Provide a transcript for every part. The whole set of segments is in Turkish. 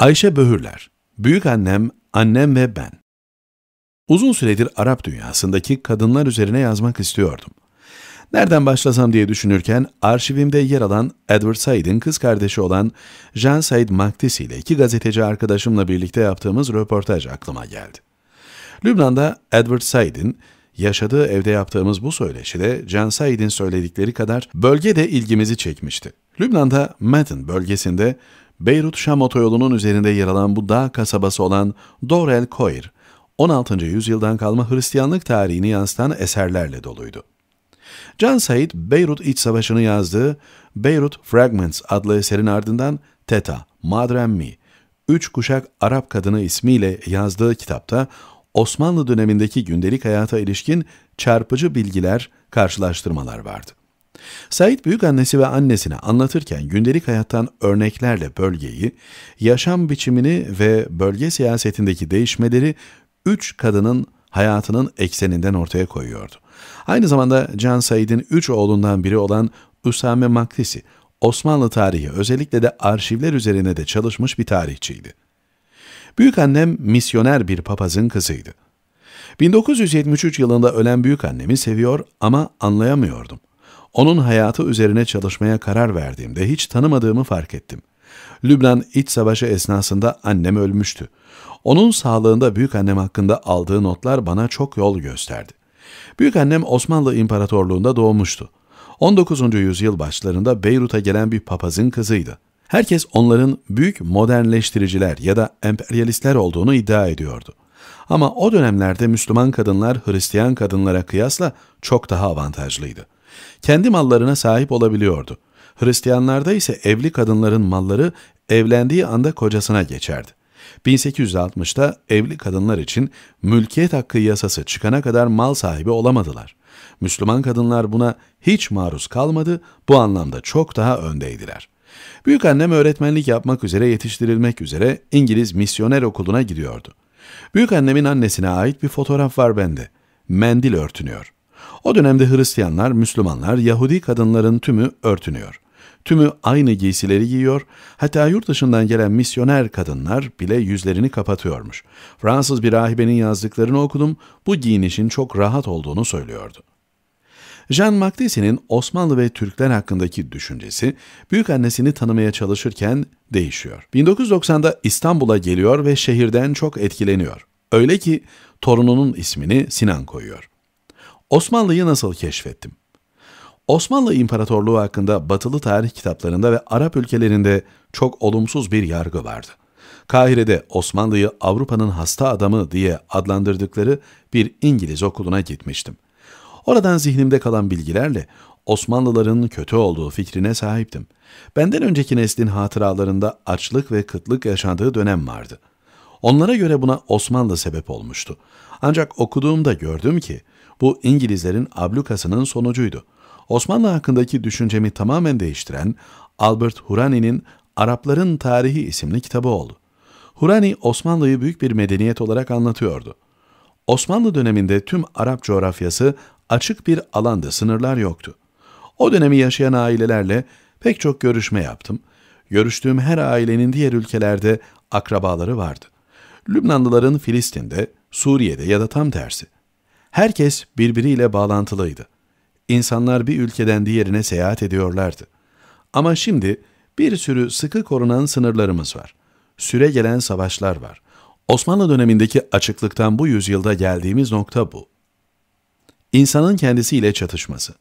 Ayşe Böhürler, büyük annem, annem ve ben. Uzun süredir Arap dünyasındaki kadınlar üzerine yazmak istiyordum. Nereden başlasam diye düşünürken arşivimde yer alan Edward Said'in kız kardeşi olan Jean Said Maktis ile iki gazeteci arkadaşımla birlikte yaptığımız röportaj aklıma geldi. Lübnan'da Edward Said'in yaşadığı evde yaptığımız bu söyleşi de Jean Said'in söyledikleri kadar bölgede ilgimizi çekmişti. Lübnan'da Madden bölgesinde Beyrut-Şam otoyolunun üzerinde yer alan bu dağ kasabası olan Dor el Koir, 16. yüzyıldan kalma Hristiyanlık tarihini yansıtan eserlerle doluydu. Can Said, Beyrut İç Savaşı'nı yazdığı Beyrut Fragments adlı eserin ardından Teta, Madrem Mi, Üç Kuşak Arap Kadını ismiyle yazdığı kitapta Osmanlı dönemindeki gündelik hayata ilişkin çarpıcı bilgiler, karşılaştırmalar vardı. Said büyük annesi ve annesine anlatırken gündelik hayattan örneklerle bölgeyi, yaşam biçimini ve bölge siyasetindeki değişmeleri üç kadının hayatının ekseninden ortaya koyuyordu. Aynı zamanda Can Said'in üç oğlundan biri olan Üsame Maktisi, Osmanlı tarihi özellikle de arşivler üzerine de çalışmış bir tarihçiydi. annem misyoner bir papazın kızıydı. 1973 yılında ölen büyük annemi seviyor ama anlayamıyordum. Onun hayatı üzerine çalışmaya karar verdiğimde hiç tanımadığımı fark ettim. Lübnan iç savaşı esnasında annem ölmüştü. Onun sağlığında büyük annem hakkında aldığı notlar bana çok yol gösterdi. Büyük annem Osmanlı İmparatorluğunda doğmuştu. 19. yüzyıl başlarında Beyrut'a gelen bir papazın kızıydı. Herkes onların büyük modernleştiriciler ya da emperyalistler olduğunu iddia ediyordu. Ama o dönemlerde Müslüman kadınlar Hristiyan kadınlara kıyasla çok daha avantajlıydı. Kendi mallarına sahip olabiliyordu. Hristiyanlarda ise evli kadınların malları evlendiği anda kocasına geçerdi. 1860'ta evli kadınlar için mülkiyet hakkı yasası çıkana kadar mal sahibi olamadılar. Müslüman kadınlar buna hiç maruz kalmadı, bu anlamda çok daha öndeydiler. Büyük annem öğretmenlik yapmak üzere yetiştirilmek üzere İngiliz misyoner okuluna gidiyordu. Büyük annemin annesine ait bir fotoğraf var bende. Mendil örtünüyor. O dönemde Hristiyanlar, Müslümanlar, Yahudi kadınların tümü örtünüyor. Tümü aynı giysileri giyiyor, hatta yurt dışından gelen misyoner kadınlar bile yüzlerini kapatıyormuş. Fransız bir rahibenin yazdıklarını okudum, bu giyinişin çok rahat olduğunu söylüyordu. Jean Macdesi'nin Osmanlı ve Türkler hakkındaki düşüncesi büyük annesini tanımaya çalışırken değişiyor. 1990'da İstanbul'a geliyor ve şehirden çok etkileniyor. Öyle ki torununun ismini Sinan koyuyor. Osmanlı'yı nasıl keşfettim? Osmanlı İmparatorluğu hakkında batılı tarih kitaplarında ve Arap ülkelerinde çok olumsuz bir yargı vardı. Kahire'de Osmanlı'yı Avrupa'nın hasta adamı diye adlandırdıkları bir İngiliz okuluna gitmiştim. Oradan zihnimde kalan bilgilerle Osmanlıların kötü olduğu fikrine sahiptim. Benden önceki neslin hatıralarında açlık ve kıtlık yaşandığı dönem vardı. Onlara göre buna Osmanlı sebep olmuştu. Ancak okuduğumda gördüm ki bu İngilizlerin ablukasının sonucuydu. Osmanlı hakkındaki düşüncemi tamamen değiştiren Albert Hurani'nin Arapların Tarihi isimli kitabı oldu. Hurani Osmanlı'yı büyük bir medeniyet olarak anlatıyordu. Osmanlı döneminde tüm Arap coğrafyası açık bir alanda sınırlar yoktu. O dönemi yaşayan ailelerle pek çok görüşme yaptım. Görüştüğüm her ailenin diğer ülkelerde akrabaları vardı. Lübnanlıların Filistin'de, Suriye'de ya da tam tersi. Herkes birbiriyle bağlantılıydı. İnsanlar bir ülkeden diğerine seyahat ediyorlardı. Ama şimdi bir sürü sıkı korunan sınırlarımız var. Süre gelen savaşlar var. Osmanlı dönemindeki açıklıktan bu yüzyılda geldiğimiz nokta bu. İnsanın kendisiyle çatışması.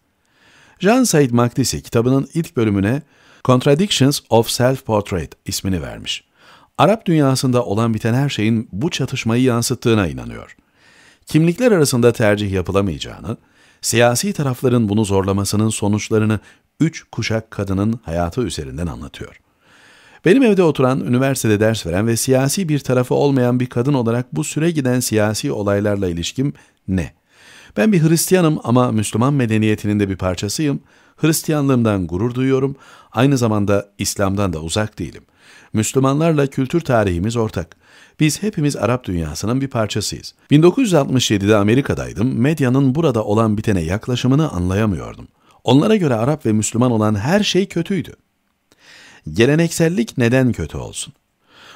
Jean Said Maktisi kitabının ilk bölümüne Contradictions of Self-Portrait ismini vermiş. Arap dünyasında olan biten her şeyin bu çatışmayı yansıttığına inanıyor.'' kimlikler arasında tercih yapılamayacağını, siyasi tarafların bunu zorlamasının sonuçlarını üç kuşak kadının hayatı üzerinden anlatıyor. Benim evde oturan, üniversitede ders veren ve siyasi bir tarafı olmayan bir kadın olarak bu süre giden siyasi olaylarla ilişkim ne? Ben bir Hristiyanım ama Müslüman medeniyetinin de bir parçasıyım. Hristiyanlığımdan gurur duyuyorum, aynı zamanda İslam'dan da uzak değilim. Müslümanlarla kültür tarihimiz ortak. Biz hepimiz Arap dünyasının bir parçasıyız. 1967'de Amerika'daydım, medyanın burada olan bitene yaklaşımını anlayamıyordum. Onlara göre Arap ve Müslüman olan her şey kötüydü. Geleneksellik neden kötü olsun?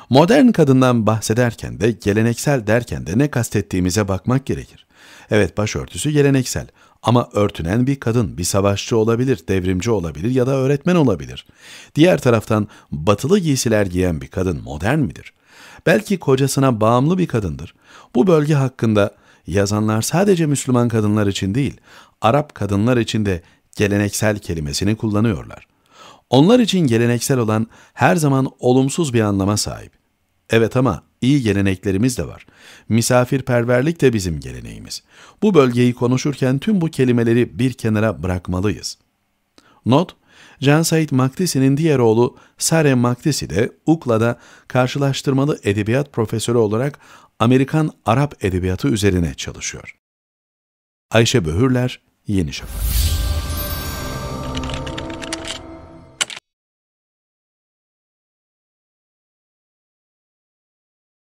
Modern kadından bahsederken de geleneksel derken de ne kastettiğimize bakmak gerekir. Evet başörtüsü geleneksel ama örtünen bir kadın, bir savaşçı olabilir, devrimci olabilir ya da öğretmen olabilir. Diğer taraftan batılı giysiler giyen bir kadın modern midir? Belki kocasına bağımlı bir kadındır. Bu bölge hakkında yazanlar sadece Müslüman kadınlar için değil, Arap kadınlar için de geleneksel kelimesini kullanıyorlar. Onlar için geleneksel olan her zaman olumsuz bir anlama sahip. Evet ama İyi geleneklerimiz de var. Misafirperverlik de bizim geleneğimiz. Bu bölgeyi konuşurken tüm bu kelimeleri bir kenara bırakmalıyız. Not, Can Said Maktisi'nin diğer oğlu Sare Maktisi de UKLA'da karşılaştırmalı edebiyat profesörü olarak Amerikan Arap edebiyatı üzerine çalışıyor. Ayşe Böhürler, Yeni Şafak.